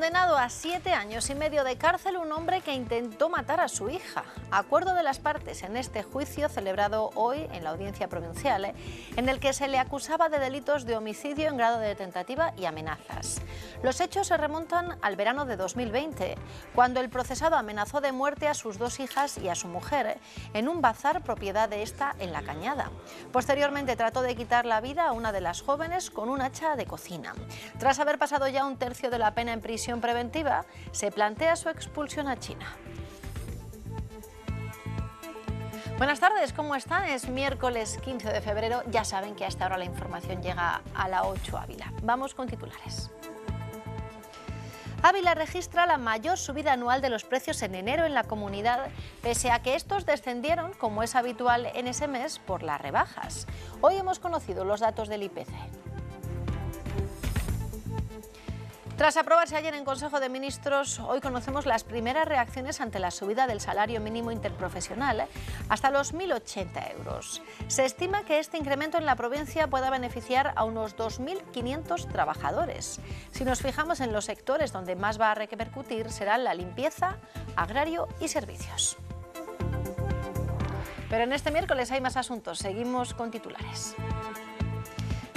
condenado a siete años y medio de cárcel un hombre que intentó matar a su hija. Acuerdo de las partes en este juicio celebrado hoy en la audiencia provincial, eh, en el que se le acusaba de delitos de homicidio en grado de tentativa y amenazas. Los hechos se remontan al verano de 2020, cuando el procesado amenazó de muerte a sus dos hijas y a su mujer eh, en un bazar propiedad de esta en La Cañada. Posteriormente trató de quitar la vida a una de las jóvenes con un hacha de cocina. Tras haber pasado ya un tercio de la pena en prisión, preventiva, se plantea su expulsión a China. Buenas tardes, ¿cómo están? Es miércoles 15 de febrero. Ya saben que a esta hora la información llega a la 8 Ávila. Vamos con titulares. Ávila registra la mayor subida anual de los precios en enero en la comunidad, pese a que estos descendieron, como es habitual en ese mes, por las rebajas. Hoy hemos conocido los datos del IPC. Tras aprobarse ayer en Consejo de Ministros, hoy conocemos las primeras reacciones ante la subida del salario mínimo interprofesional hasta los 1.080 euros. Se estima que este incremento en la provincia pueda beneficiar a unos 2.500 trabajadores. Si nos fijamos en los sectores donde más va a repercutir serán la limpieza, agrario y servicios. Pero en este miércoles hay más asuntos. Seguimos con titulares.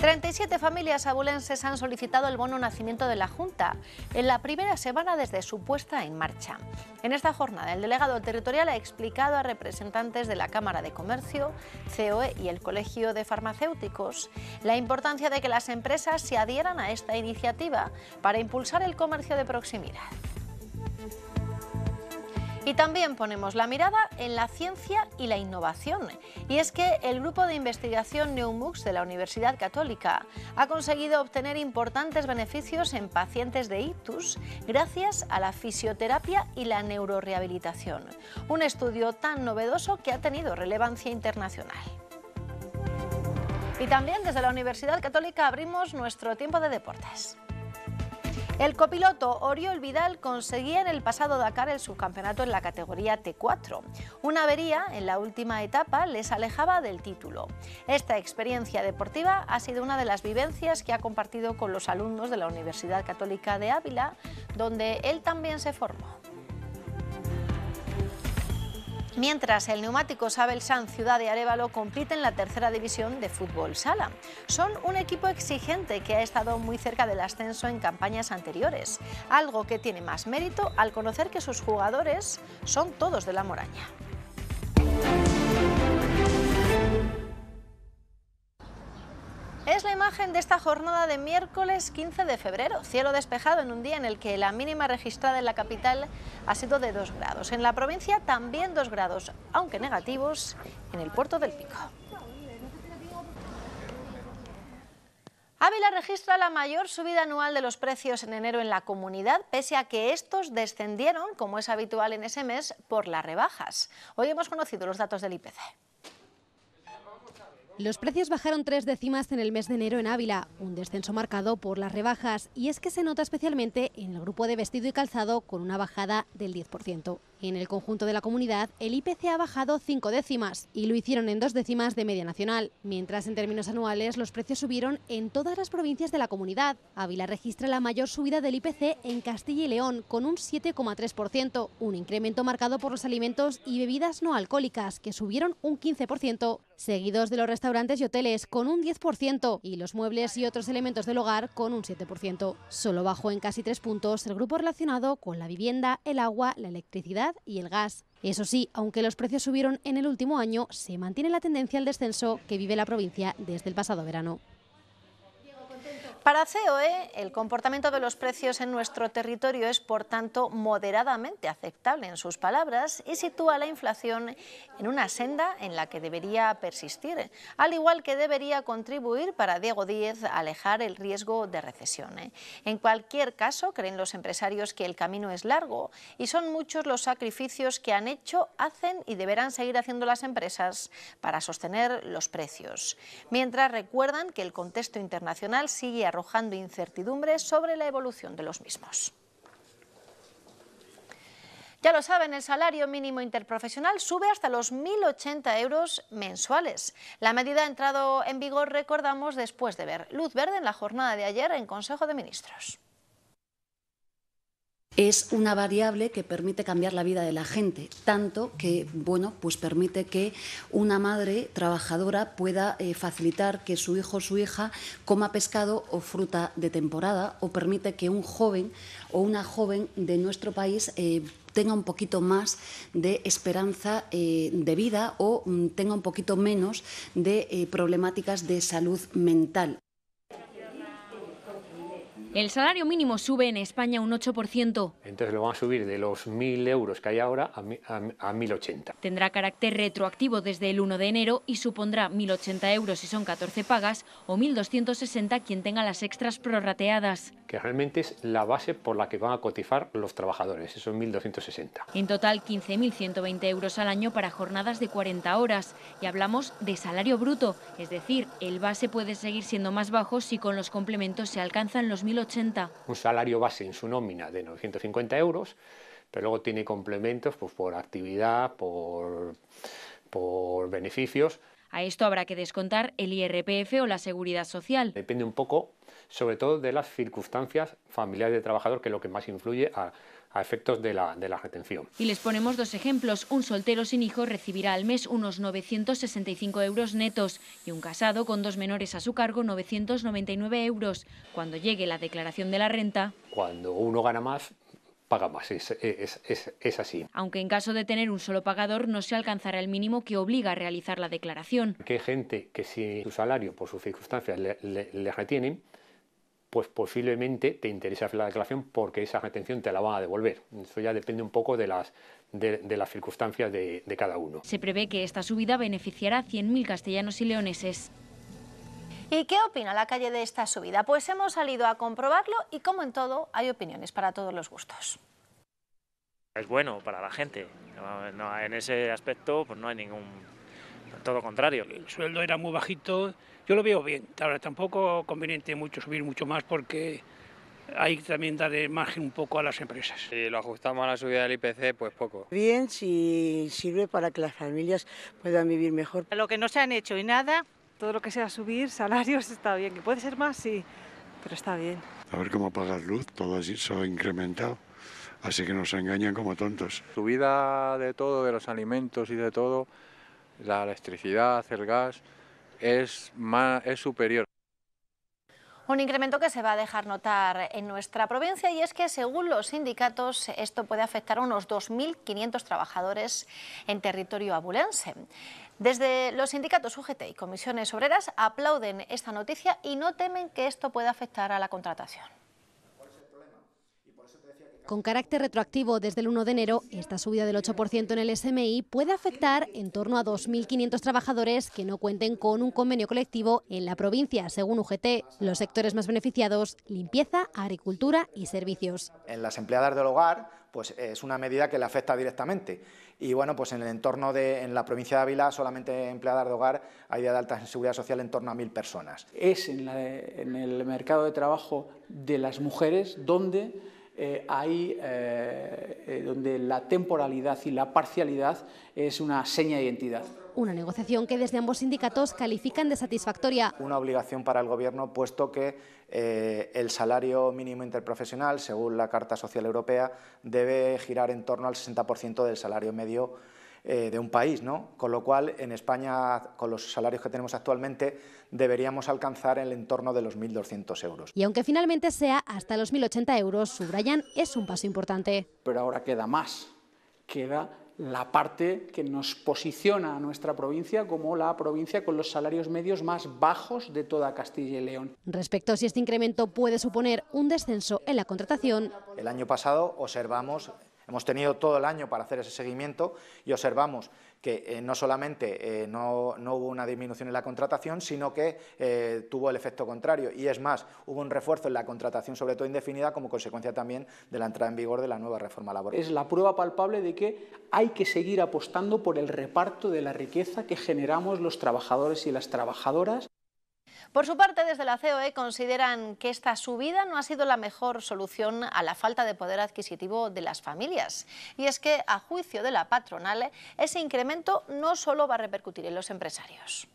37 familias abulenses han solicitado el bono nacimiento de la Junta en la primera semana desde su puesta en marcha. En esta jornada, el delegado territorial ha explicado a representantes de la Cámara de Comercio, COE y el Colegio de Farmacéuticos la importancia de que las empresas se adhieran a esta iniciativa para impulsar el comercio de proximidad. Y también ponemos la mirada en la ciencia y la innovación. Y es que el grupo de investigación Neumux de la Universidad Católica ha conseguido obtener importantes beneficios en pacientes de ictus gracias a la fisioterapia y la neurorehabilitación. Un estudio tan novedoso que ha tenido relevancia internacional. Y también desde la Universidad Católica abrimos nuestro tiempo de deportes. El copiloto Oriol Vidal conseguía en el pasado Dakar el subcampeonato en la categoría T4. Una avería en la última etapa les alejaba del título. Esta experiencia deportiva ha sido una de las vivencias que ha compartido con los alumnos de la Universidad Católica de Ávila, donde él también se formó. Mientras el neumático Sabel San Ciudad de Arevalo compite en la tercera división de fútbol sala. Son un equipo exigente que ha estado muy cerca del ascenso en campañas anteriores, algo que tiene más mérito al conocer que sus jugadores son todos de la Moraña. Es la imagen de esta jornada de miércoles 15 de febrero, cielo despejado en un día en el que la mínima registrada en la capital ha sido de 2 grados. En la provincia también 2 grados, aunque negativos, en el puerto del Pico. Ávila registra la mayor subida anual de los precios en enero en la comunidad, pese a que estos descendieron, como es habitual en ese mes, por las rebajas. Hoy hemos conocido los datos del IPC. Los precios bajaron tres décimas en el mes de enero en Ávila, un descenso marcado por las rebajas, y es que se nota especialmente en el grupo de vestido y calzado con una bajada del 10%. En el conjunto de la comunidad, el IPC ha bajado cinco décimas y lo hicieron en dos décimas de media nacional, mientras en términos anuales los precios subieron en todas las provincias de la comunidad. Ávila registra la mayor subida del IPC en Castilla y León, con un 7,3%, un incremento marcado por los alimentos y bebidas no alcohólicas, que subieron un 15%, seguidos de los restaurantes y hoteles, con un 10%, y los muebles y otros elementos del hogar, con un 7%. Solo bajó en casi tres puntos el grupo relacionado con la vivienda, el agua, la electricidad y el gas. Eso sí, aunque los precios subieron en el último año, se mantiene la tendencia al descenso que vive la provincia desde el pasado verano. Para COE, el comportamiento de los precios en nuestro territorio es, por tanto, moderadamente aceptable en sus palabras y sitúa la inflación en una senda en la que debería persistir, al igual que debería contribuir para Diego Díez a alejar el riesgo de recesión. ¿eh? En cualquier caso, creen los empresarios que el camino es largo y son muchos los sacrificios que han hecho, hacen y deberán seguir haciendo las empresas para sostener los precios. Mientras recuerdan que el contexto internacional sigue arrojando incertidumbres sobre la evolución de los mismos. Ya lo saben, el salario mínimo interprofesional sube hasta los 1.080 euros mensuales. La medida ha entrado en vigor, recordamos, después de ver luz verde en la jornada de ayer en Consejo de Ministros es una variable que permite cambiar la vida de la gente, tanto que bueno, pues permite que una madre trabajadora pueda eh, facilitar que su hijo o su hija coma pescado o fruta de temporada, o permite que un joven o una joven de nuestro país eh, tenga un poquito más de esperanza eh, de vida o mm, tenga un poquito menos de problemáticas de salud mental. El salario mínimo sube en España un 8%. Entonces lo van a subir de los 1.000 euros que hay ahora a, 1.080. Tendrá carácter retroactivo desde el 1 de enero y supondrá 1.080 euros si son 14 pagas o 1.260 quien tenga las extras prorrateadas que realmente es la base por la que van a cotizar los trabajadores, esos 1.260. En total, 15.120 euros al año para jornadas de 40 horas. Y hablamos de salario bruto, es decir, el base puede seguir siendo más bajo si con los complementos se alcanzan los 1.080. Un salario base en su nómina de 950 euros, pero luego tiene complementos pues, por actividad, por beneficios, a esto habrá que descontar el IRPF o la seguridad social. Depende un poco, sobre todo, de las circunstancias familiares del trabajador, que es lo que más influye a, efectos de la, de la, retención. Y les ponemos dos ejemplos. Un soltero sin hijos recibirá al mes unos 965 euros netos y un casado con dos menores a su cargo 999 euros. Cuando llegue la declaración de la renta... Cuando uno gana más, paga más, es, así. Aunque en caso de tener un solo pagador no se alcanzará el mínimo que obliga a realizar la declaración. Que hay gente que si su salario por sus circunstancias le, retienen, pues posiblemente te interesa la declaración porque esa retención te la van a devolver. Eso ya depende un poco de las, de, las circunstancias de, de cada uno. Se prevé que esta subida beneficiará a 100.000 castellanos y leoneses. ¿Y qué opina la calle de esta subida? Pues hemos salido a comprobarlo y como en todo hay opiniones para todos los gustos. Es bueno para la gente, en ese aspecto pues no hay ningún... Todo contrario. El sueldo era muy bajito, yo lo veo bien. Ahora tampoco conveniente mucho subir mucho más porque hay que también dar margen un poco a las empresas. Si lo ajustamos a la subida del IPC, pues poco. Bien, si sirve para que las familias puedan vivir mejor. Lo que no se han hecho y nada, todo lo que sea subir salarios está bien, que puede ser más, sí, pero está bien. A ver cómo pagar luz, todo eso ha incrementado, así que nos engañan como tontos. Subida de todo, de los alimentos y de todo, la electricidad, el gas, es, más, es superior. Un incremento que se va a dejar notar en nuestra provincia y es que según los sindicatos esto puede afectar a unos 2.500 trabajadores en territorio abulense. Desde los sindicatos UGT y comisiones obreras aplauden esta noticia y no temen que esto pueda afectar a la contratación. Con carácter retroactivo desde el 1 de enero, esta subida del 8% en el SMI puede afectar en torno a 2.500 trabajadores que no cuenten con un convenio colectivo en la provincia, según UGT. Los sectores más beneficiados, limpieza, agricultura y servicios. En las empleadas del hogar, pues es una medida que le afecta directamente y bueno, pues en el entorno de en la provincia de Ávila, solamente empleada de hogar hay de alta seguridad social en torno a mil personas. Es en, el mercado de trabajo de las mujeres donde eh, hay, eh, eh, donde la temporalidad y la parcialidad es una seña de identidad. Una negociación que desde ambos sindicatos califican de satisfactoria. Una obligación para el Gobierno, puesto que eh, el salario mínimo interprofesional, según la Carta Social Europea, debe girar en torno al 60% del salario medio eh, de un país, ¿no? Con lo cual, en España, con los salarios que tenemos actualmente, deberíamos alcanzar el entorno de los 1.200 euros. Y aunque finalmente sea hasta los 1.080 euros, subrayan, es un paso importante. Pero ahora queda más, queda la parte que nos posiciona a nuestra provincia como la provincia con los salarios medios más bajos de toda Castilla y León. Respecto a si este incremento puede suponer un descenso en la contratación. El año pasado observamos Hemos tenido todo el año para hacer ese seguimiento y observamos que eh, no solamente eh, no, hubo una disminución en la contratación, sino que eh, tuvo el efecto contrario. Y es más, hubo un refuerzo en la contratación, sobre todo indefinida, como consecuencia también de la entrada en vigor de la nueva reforma laboral. Es la prueba palpable de que hay que seguir apostando por el reparto de la riqueza que generamos los trabajadores y las trabajadoras. Por su parte, desde la COE consideran que esta subida no ha sido la mejor solución a la falta de poder adquisitivo de las familias. Y es que, a juicio de la patronal, ese incremento no solo va a repercutir en los empresarios.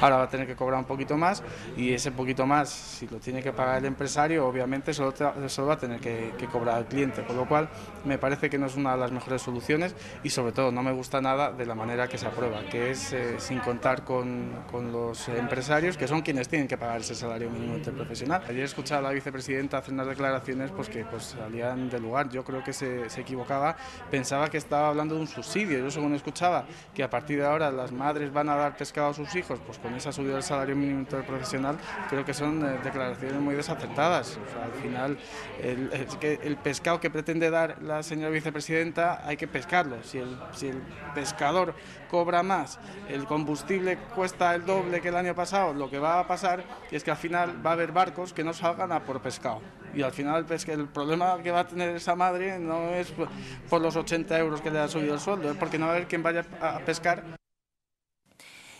Ahora va a tener que cobrar un poquito más y ese poquito más, si lo tiene que pagar el empresario, obviamente solo, va a tener que, cobrar al cliente, con lo cual me parece que no es una de las mejores soluciones y sobre todo no me gusta nada de la manera que se aprueba, que es eh, sin contar con, los empresarios, que son quienes tienen que pagar ese salario mínimo interprofesional. Ayer escuchaba a la vicepresidenta hacer unas declaraciones pues, que pues, salían de lugar, yo creo que se, equivocaba, pensaba que estaba hablando de un subsidio, yo según escuchaba que a partir de ahora las madres van a dar pescado a sus hijos, pues, con esa subida del salario mínimo interprofesional, creo que son eh, declaraciones muy desacertadas. al final, el, pescado que pretende dar la señora vicepresidenta hay que pescarlo. Si el, si el pescador cobra más, el combustible cuesta el doble que el año pasado, lo que va a pasar es que al final va a haber barcos que no salgan a por pescado. Y al final pues, el problema que va a tener esa madre no es por los 80 euros que le ha subido el sueldo, es porque no va a haber quien vaya a pescar.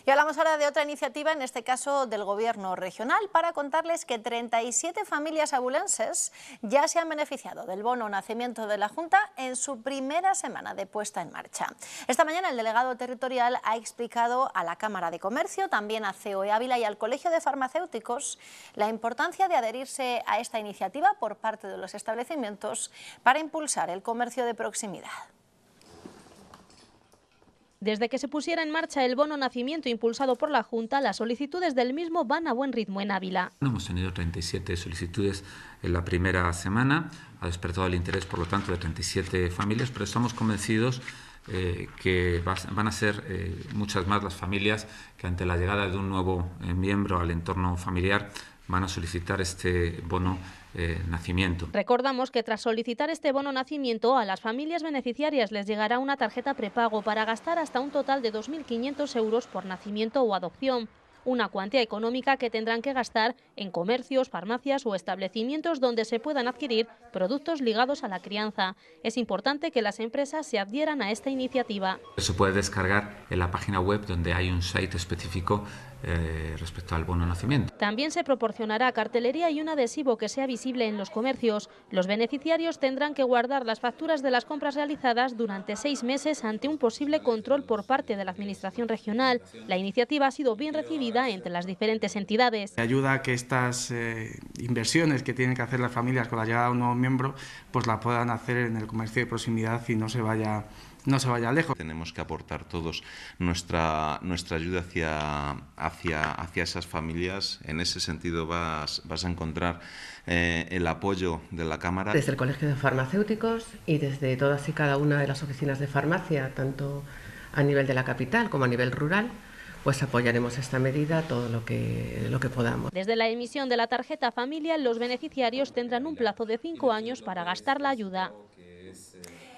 Y hablamos ahora de otra iniciativa, en este caso del Gobierno regional, para contarles que 37 familias abulenses ya se han beneficiado del bono nacimiento de la Junta en su primera semana de puesta en marcha. Esta mañana el delegado territorial ha explicado a la Cámara de Comercio, también a COE Ávila y al Colegio de Farmacéuticos la importancia de adherirse a esta iniciativa por parte de los establecimientos para impulsar el comercio de proximidad. Desde que se pusiera en marcha el bono nacimiento impulsado por la Junta, las solicitudes del mismo van a buen ritmo en Ávila. Hemos tenido 37 solicitudes en la primera semana, ha despertado el interés, por lo tanto, de 37 familias, pero estamos convencidos eh, que van a ser eh, muchas más las familias que ante la llegada de un nuevo eh, miembro al entorno familiar van a solicitar este bono eh, nacimiento. Recordamos que tras solicitar este bono nacimiento, a las familias beneficiarias les llegará una tarjeta prepago para gastar hasta un total de 2.500 euros por nacimiento o adopción. Una cuantía económica que tendrán que gastar en comercios, farmacias o establecimientos donde se puedan adquirir productos ligados a la crianza. Es importante que las empresas se adhieran a esta iniciativa. Se puede descargar en la página web donde hay un site específico eh, respecto al bono nacimiento. También se proporcionará cartelería y un adhesivo que sea visible en los comercios. Los beneficiarios tendrán que guardar las facturas de las compras realizadas durante seis meses ante un posible control por parte de la Administración regional. La iniciativa ha sido bien recibida entre las diferentes entidades. Ayuda a que estas eh, inversiones que tienen que hacer las familias con la llegada de un nuevo miembro, pues la puedan hacer en el comercio de proximidad y no se vaya no se vaya lejos. Tenemos que aportar todos nuestra, nuestra ayuda hacia, hacia, hacia esas familias. En ese sentido vas, vas a encontrar eh, el apoyo de la Cámara. Desde el Colegio de Farmacéuticos y desde todas y cada una de las oficinas de farmacia, tanto a nivel de la capital como a nivel rural, pues apoyaremos esta medida todo lo que, lo que podamos. Desde la emisión de la tarjeta familia, los beneficiarios tendrán un plazo de cinco años para gastar la ayuda.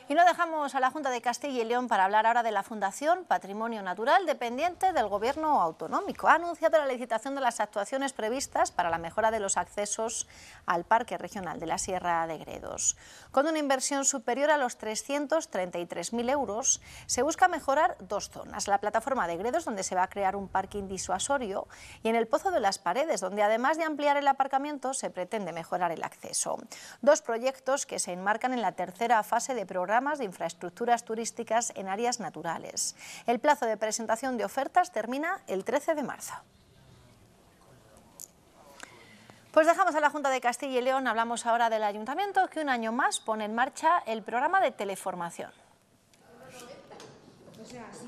Y no dejamos a la Junta de Castilla y León para hablar ahora de la Fundación Patrimonio Natural dependiente del Gobierno Autonómico. Ha anunciado la licitación de las actuaciones previstas para la mejora de los accesos al Parque Regional de la Sierra de Gredos. Con una inversión superior a los 333.000 euros, se busca mejorar dos zonas. La plataforma de Gredos, donde se va a crear un parking disuasorio, y en el Pozo de las Paredes, donde además de ampliar el aparcamiento, se pretende mejorar el acceso. Dos proyectos que se enmarcan en la tercera fase de programa de infraestructuras turísticas en áreas naturales. El plazo de presentación de ofertas termina el 13 de marzo. Pues dejamos a la Junta de Castilla y León, hablamos ahora del Ayuntamiento, que un año más pone en marcha el programa de teleformación.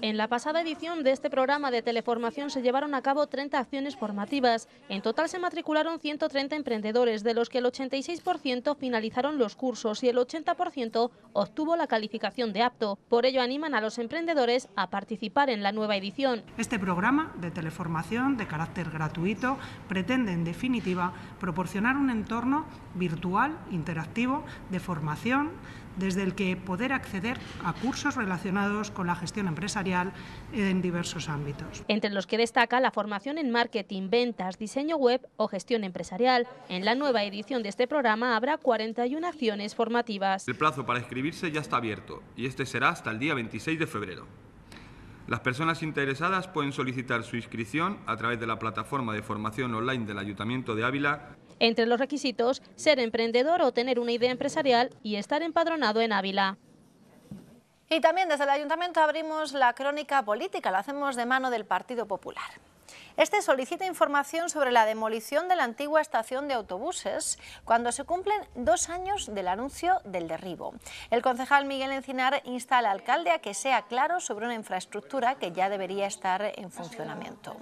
En la pasada edición de este programa de teleformación se llevaron a cabo 30 acciones formativas. En total se matricularon 130 emprendedores, de los que el 86% finalizaron los cursos y el 80% obtuvo la calificación de apto. Por ello animan a los emprendedores a participar en la nueva edición. Este programa de teleformación de carácter gratuito pretende, en definitiva, proporcionar un entorno virtual, interactivo, de formación, desde el que poder acceder a cursos relacionados con la gestión empresarial en diversos ámbitos. Entre los que destaca la formación en marketing, ventas, diseño web o gestión empresarial. En la nueva edición de este programa habrá 41 acciones formativas. El plazo para inscribirse ya está abierto y este será hasta el día 26 de febrero. Las personas interesadas pueden solicitar su inscripción a través de la plataforma de formación online del Ayuntamiento de Ávila entre los requisitos, ser emprendedor o tener una idea empresarial y estar empadronado en Ávila. Y también desde el Ayuntamiento abrimos la crónica política, la hacemos de mano del Partido Popular. Este solicita información sobre la demolición de la antigua estación de autobuses cuando se cumplen dos años del anuncio del derribo. El concejal Miguel Encinar insta al alcalde a que sea claro sobre una infraestructura que ya debería estar en funcionamiento.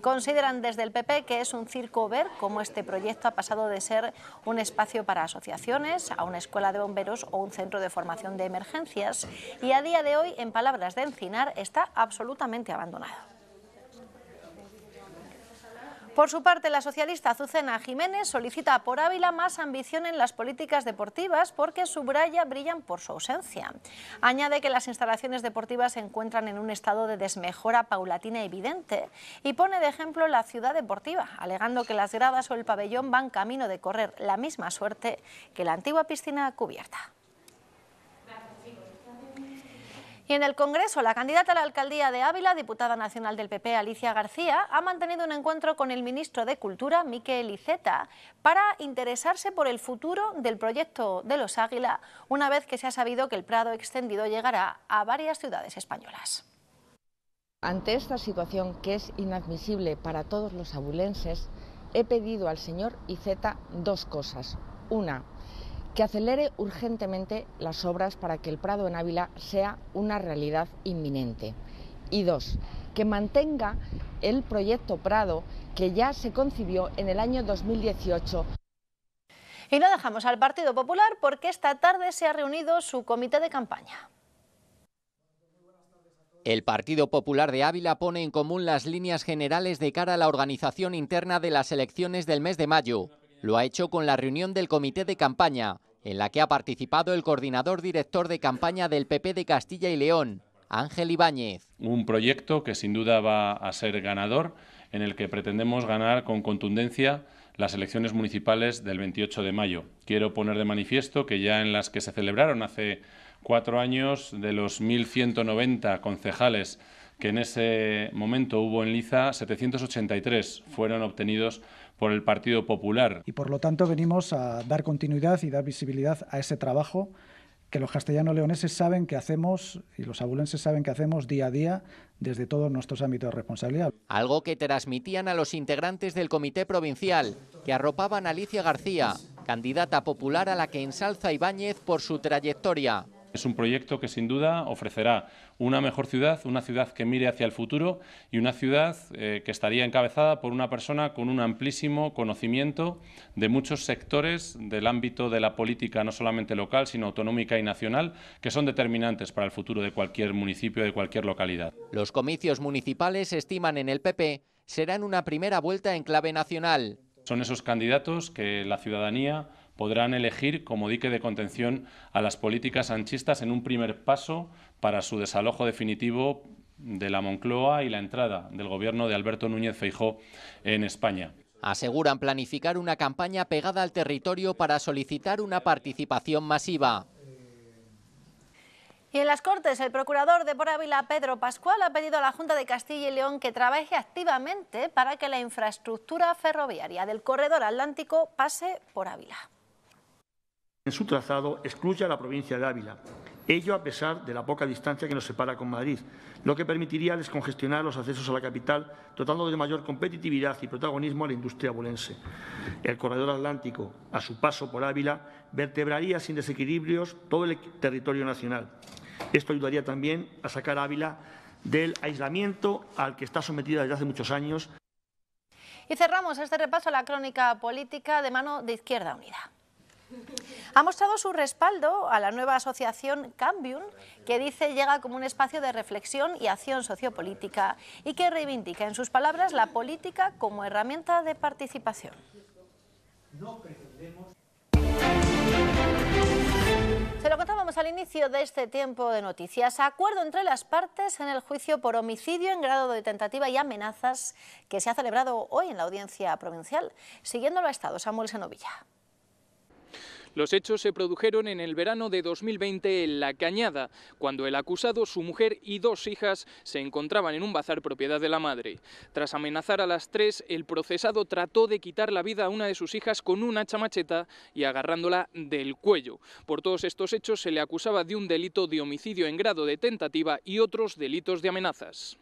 Consideran desde el PP que es un circo ver cómo este proyecto ha pasado de ser un espacio para asociaciones a una escuela de bomberos o un centro de formación de emergencias y a día de hoy, en palabras de Encinar, está absolutamente abandonado. Por su parte, la socialista Azucena Jiménez solicita por Ávila más ambición en las políticas deportivas porque subraya brillan por su ausencia. Añade que las instalaciones deportivas se encuentran en un estado de desmejora paulatina evidente y pone de ejemplo la ciudad deportiva, alegando que las gradas o el pabellón van camino de correr la misma suerte que la antigua piscina cubierta. Y en el Congreso, la candidata a la alcaldía de Ávila, diputada nacional del PP, Alicia García, ha mantenido un encuentro con el ministro de Cultura, Miquel Iceta, para interesarse por el futuro del proyecto de los Águila, una vez que se ha sabido que el Prado extendido llegará a varias ciudades españolas. Ante esta situación que es inadmisible para todos los abulenses, he pedido al señor Iceta dos cosas. Una, que acelere urgentemente las obras para que el Prado en Ávila sea una realidad inminente. Y dos, que mantenga el proyecto Prado que ya se concibió en el año 2018. Y no dejamos al Partido Popular porque esta tarde se ha reunido su comité de campaña. El Partido Popular de Ávila pone en común las líneas generales de cara a la organización interna de las elecciones del mes de mayo. Lo ha hecho con la reunión del comité de campaña, en la que ha participado el coordinador director de campaña del PP de Castilla y León, Ángel Ibáñez. Un proyecto que sin duda va a ser ganador, en el que pretendemos ganar con contundencia las elecciones municipales del 28 de mayo. Quiero poner de manifiesto que ya en las que se celebraron hace cuatro años, de los 1.190 concejales que en ese momento hubo en Liza, 783 fueron obtenidos por el Partido Popular. Y por lo tanto venimos a dar continuidad y dar visibilidad a ese trabajo que los castellano-leoneses saben que hacemos y los abulenses saben que hacemos día a día desde todos nuestros ámbitos de responsabilidad. Algo que transmitían a los integrantes del Comité Provincial, que arropaban a Alicia García, candidata popular a la que ensalza Ibáñez por su trayectoria. Es un proyecto que sin duda ofrecerá una mejor ciudad, una ciudad que mire hacia el futuro y una ciudad eh, que estaría encabezada por una persona con un amplísimo conocimiento de muchos sectores del ámbito de la política, no solamente local, sino autonómica y nacional, que son determinantes para el futuro de cualquier municipio, de cualquier localidad. Los comicios municipales estiman en el PP serán una primera vuelta en clave nacional. Son esos candidatos que la ciudadanía podrán elegir como dique de contención a las políticas anchistas en un primer paso para su desalojo definitivo de la Moncloa y la entrada del gobierno de Alberto Núñez Feijó en España. Aseguran planificar una campaña pegada al territorio para solicitar una participación masiva. Y en las Cortes, el procurador de Por Ávila, Pedro Pascual, ha pedido a la Junta de Castilla y León que trabaje activamente para que la infraestructura ferroviaria del corredor atlántico pase por Ávila su trazado excluye a la provincia de Ávila, ello a pesar de la poca distancia que nos separa con Madrid, lo que permitiría descongestionar los accesos a la capital, dotando de mayor competitividad y protagonismo a la industria bolense. El corredor atlántico, a su paso por Ávila, vertebraría sin desequilibrios todo el territorio nacional. Esto ayudaría también a sacar Ávila del aislamiento al que está sometida desde hace muchos años. Y cerramos este repaso a la crónica política de mano de Izquierda Unida. Ha mostrado su respaldo a la nueva asociación Cambium, que dice llega como un espacio de reflexión y acción sociopolítica y que reivindica en sus palabras la política como herramienta de participación. Se lo contábamos al inicio de este tiempo de noticias. Acuerdo entre las partes en el juicio por homicidio en grado de tentativa y amenazas que se ha celebrado hoy en la audiencia provincial. Siguiéndolo ha estado Samuel Senovilla. Los hechos se produjeron en el verano de 2020 en La Cañada, cuando el acusado, su mujer y dos hijas se encontraban en un bazar propiedad de la madre. Tras amenazar a las tres, el procesado trató de quitar la vida a una de sus hijas con una chamacheta y agarrándola del cuello. Por todos estos hechos se le acusaba de un delito de homicidio en grado de tentativa y otros delitos de amenazas.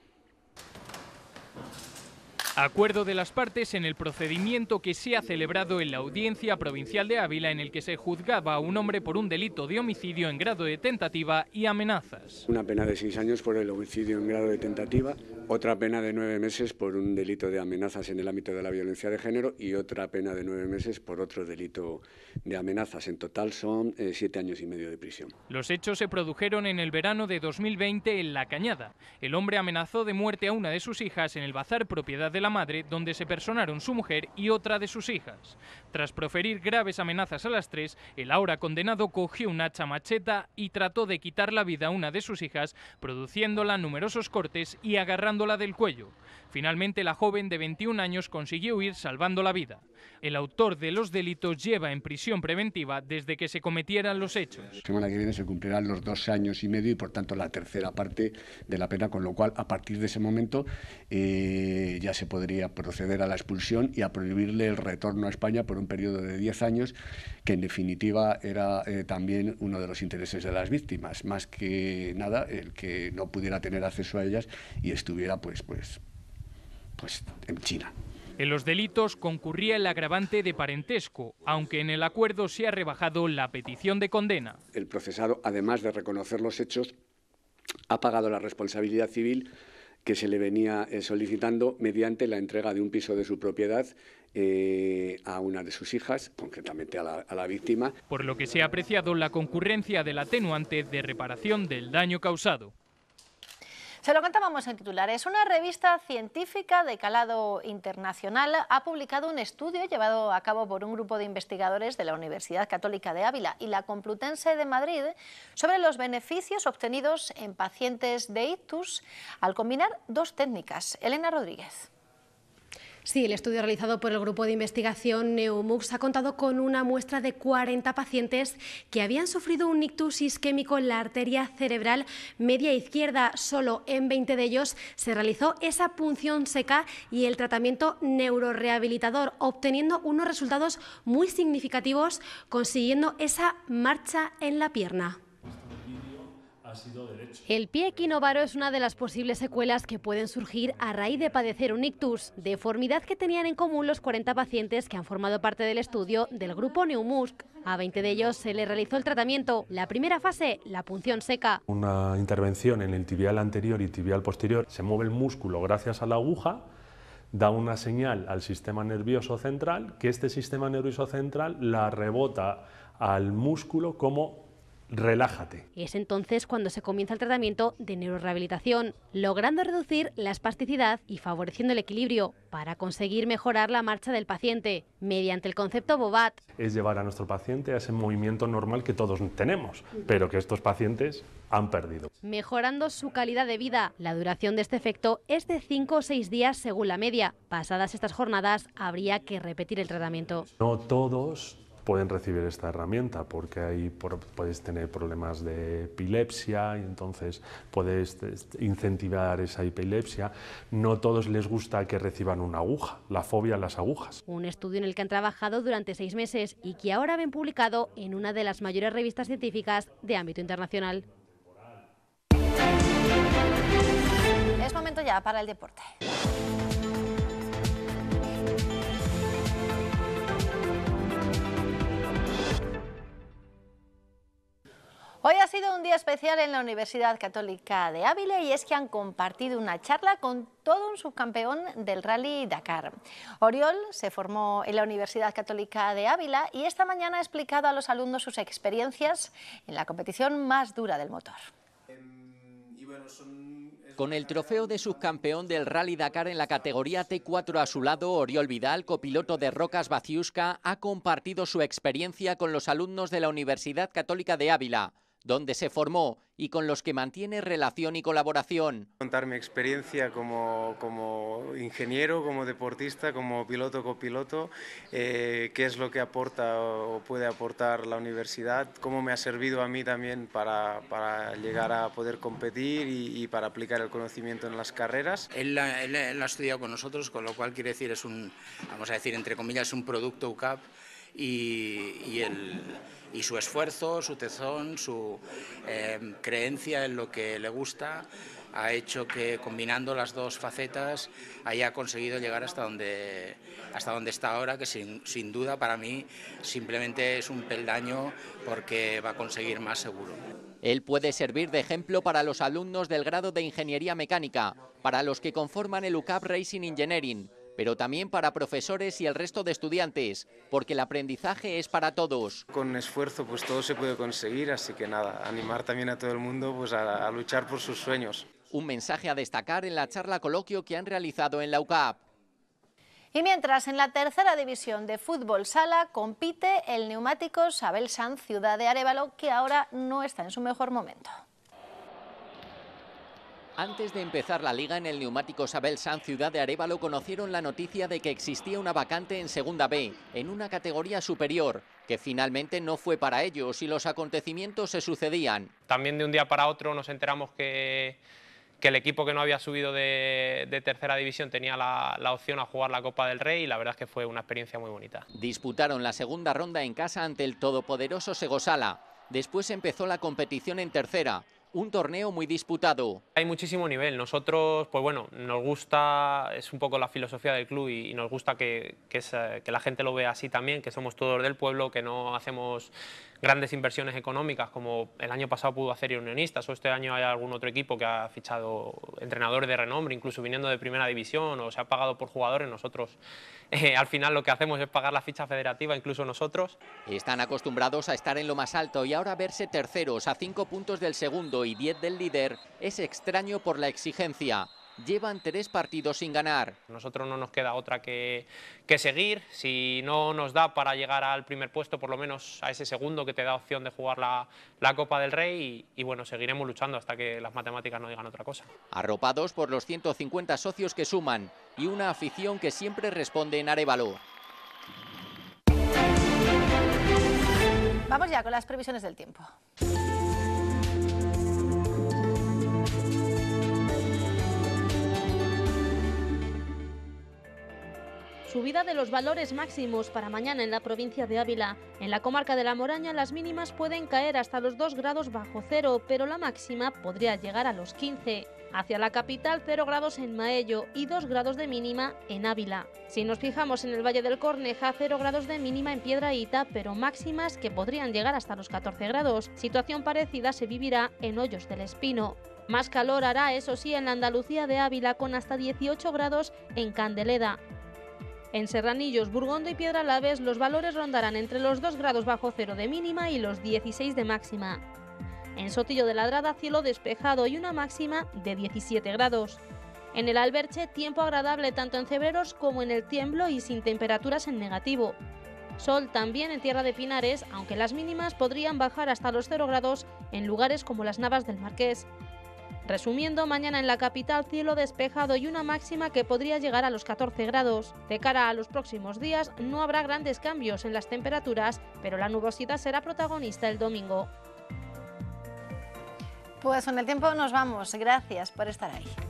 Acuerdo de las partes en el procedimiento que se ha celebrado en la Audiencia Provincial de Ávila en el que se juzgaba a un hombre por un delito de homicidio en grado de tentativa y amenazas. Una pena de seis años por el homicidio en grado de tentativa, otra pena de nueve meses por un delito de amenazas en el ámbito de la violencia de género y otra pena de nueve meses por otro delito de amenazas. En total son eh, siete años y medio de prisión. Los hechos se produjeron en el verano de 2020 en La Cañada. El hombre amenazó de muerte a una de sus hijas en el bazar propiedad de la madre, donde se personaron su mujer y otra de sus hijas. Tras proferir graves amenazas a las tres, el ahora condenado cogió una chamacheta y trató de quitar la vida a una de sus hijas, produciéndola numerosos cortes y agarrándola del cuello. Finalmente, la joven de 21 años consiguió huir salvando la vida. El autor de los delitos lleva en prisión preventiva desde que se cometieran los hechos. La semana que viene se cumplirán los dos años y medio y, por tanto, la tercera parte de la pena, con lo cual, a partir de ese momento, eh, ya se podría proceder a la expulsión y a prohibirle el retorno a España por un periodo de diez años, que en definitiva era eh, también uno de los intereses de las víctimas, más que nada el que no pudiera tener acceso a ellas y estuviera pues pues pues en China. En los delitos concurría el agravante de parentesco, aunque en el acuerdo se ha rebajado la petición de condena. El procesado, además de reconocer los hechos, ha pagado la responsabilidad civil que se le venía eh, solicitando mediante la entrega de un piso de su propiedad eh, a una de sus hijas, concretamente a la, a la, víctima. Por lo que se ha apreciado la concurrencia del atenuante de reparación del daño causado. Se lo contábamos en titulares. Una revista científica de calado internacional ha publicado un estudio llevado a cabo por un grupo de investigadores de la Universidad Católica de Ávila y la Complutense de Madrid sobre los beneficios obtenidos en pacientes de ictus al combinar dos técnicas. Elena Rodríguez. Sí, el estudio realizado por el grupo de investigación Neumux ha contado con una muestra de 40 pacientes que habían sufrido un ictus isquémico en la arteria cerebral media izquierda. Solo en 20 de ellos se realizó esa punción seca y el tratamiento neurorehabilitador, obteniendo unos resultados muy significativos, consiguiendo esa marcha en la pierna. El pie equinovaro es una de las posibles secuelas que pueden surgir a raíz de padecer un ictus, deformidad que tenían en común los 40 pacientes que han formado parte del estudio del grupo Neumusc. A 20 de ellos se les realizó el tratamiento. La primera fase, la punción seca. Una intervención en el tibial anterior y tibial posterior. Se mueve el músculo gracias a la aguja da una señal al sistema nervioso central, que este sistema nervioso central la rebota al músculo como relájate. es entonces cuando se comienza el tratamiento de neurorehabilitación, logrando reducir la espasticidad y favoreciendo el equilibrio para conseguir mejorar la marcha del paciente mediante el concepto BOBAT. Es llevar a nuestro paciente a ese movimiento normal que todos tenemos, pero que estos pacientes han perdido. Mejorando su calidad de vida, la duración de este efecto es de 5 o 6 días según la media. Pasadas estas jornadas habría que repetir el tratamiento. No todos pueden recibir esta herramienta porque ahí puedes tener problemas de epilepsia y entonces puedes incentivar esa epilepsia. No todos les gusta que reciban una aguja, la fobia a las agujas. Un estudio en el que han trabajado durante seis meses y que ahora ven publicado en una de las mayores revistas científicas de ámbito internacional. Es momento ya para el deporte. Hoy ha sido un día especial en la Universidad Católica de Ávila y es que han compartido una charla con todo un subcampeón del Rally Dakar. Oriol se formó en la Universidad Católica de Ávila y esta mañana ha explicado a los alumnos sus experiencias en la competición más dura del motor. Con el trofeo de subcampeón del Rally Dakar en la categoría T4 a su lado, Oriol Vidal, copiloto de Rocas Baciusca, ha compartido su experiencia con los alumnos de la Universidad Católica de Ávila donde se formó y con los que mantiene relación y colaboración. Contar mi experiencia como, como ingeniero, como deportista, como piloto, copiloto, eh, qué es lo que aporta o puede aportar la universidad, cómo me ha servido a mí también para, para llegar a poder competir y, para aplicar el conocimiento en las carreras. Él, ha estudiado con nosotros, con lo cual quiere decir, es un, vamos a decir, entre comillas, un producto UCAP y el y su esfuerzo, su tesón, su em, creencia en lo que le gusta ha hecho que combinando las dos facetas haya conseguido llegar hasta donde, hasta donde está ahora, que sin, sin duda para mí simplemente es un peldaño porque va a conseguir más seguro. Él puede servir de ejemplo para los alumnos del grado de Ingeniería Mecánica, para los que conforman el UCAP Racing Engineering, pero también para profesores y el resto de estudiantes, porque el aprendizaje es para todos. Con esfuerzo pues todo se puede conseguir, así que nada, animar también a todo el mundo pues, a, a luchar por sus sueños. Un mensaje a destacar en la charla coloquio que han realizado en la UCAP. Y mientras en la tercera división de fútbol sala compite el neumático Sabel San Ciudad de Arevalo, que ahora no está en su mejor momento. Antes de empezar la liga en el neumático Sabel San Ciudad de Arevalo conocieron la noticia de que existía una vacante en Segunda B, en una categoría superior, que finalmente no fue para ellos y los acontecimientos se sucedían. También de un día para otro nos enteramos que, el equipo que no había subido de, tercera división tenía la, la, opción a jugar la Copa del Rey y la verdad es que fue una experiencia muy bonita. Disputaron la segunda ronda en casa ante el todopoderoso Segosala. Después empezó la competición en tercera, un torneo muy disputado. Hay muchísimo nivel. Nosotros, pues bueno, nos gusta, es un poco la filosofía del club y, nos gusta que, que, que la gente lo vea así también, que somos todos del pueblo, que no hacemos grandes inversiones económicas, como el año pasado pudo hacer Unionistas, o este año hay algún otro equipo que ha fichado entrenadores de renombre, incluso viniendo de primera división, o se ha pagado por jugadores, nosotros eh, al final lo que hacemos es pagar la ficha federativa, incluso nosotros. Están acostumbrados a estar en lo más alto y ahora verse terceros a cinco puntos del segundo y diez del líder es extraño por la exigencia llevan tres partidos sin ganar. Nosotros no nos queda otra que, que, seguir. Si no nos da para llegar al primer puesto, por lo menos a ese segundo que te da opción de jugar la, la Copa del Rey. Y, y, bueno, seguiremos luchando hasta que las matemáticas no digan otra cosa. Arropados por los 150 socios que suman y una afición que siempre responde en Arevalo. Vamos ya con las previsiones del tiempo. Subida de los valores máximos para mañana en la provincia de Ávila. En la comarca de La Moraña las mínimas pueden caer hasta los 2 grados bajo cero, pero la máxima podría llegar a los 15. Hacia la capital 0 grados en Maello y 2 grados de mínima en Ávila. Si nos fijamos en el Valle del Corneja, 0 grados de mínima en Piedraíta, pero máximas que podrían llegar hasta los 14 grados. Situación parecida se vivirá en Hoyos del Espino. Más calor hará, eso sí, en la Andalucía de Ávila con hasta 18 grados en Candeleda, en Serranillos, Burgondo y Piedra Laves los valores rondarán entre los 2 grados bajo cero de mínima y los 16 de máxima. En Sotillo de Ladrada, cielo despejado y una máxima de 17 grados. En el Alberche, tiempo agradable tanto en Cebreros como en el Tiemblo y sin temperaturas en negativo. Sol también en Tierra de Pinares, aunque las mínimas podrían bajar hasta los 0 grados en lugares como las Navas del Marqués. Resumiendo, mañana en la capital cielo despejado y una máxima que podría llegar a los 14 grados. De cara a los próximos días no habrá grandes cambios en las temperaturas, pero la nubosidad será protagonista el domingo. Pues con el tiempo nos vamos. Gracias por estar ahí.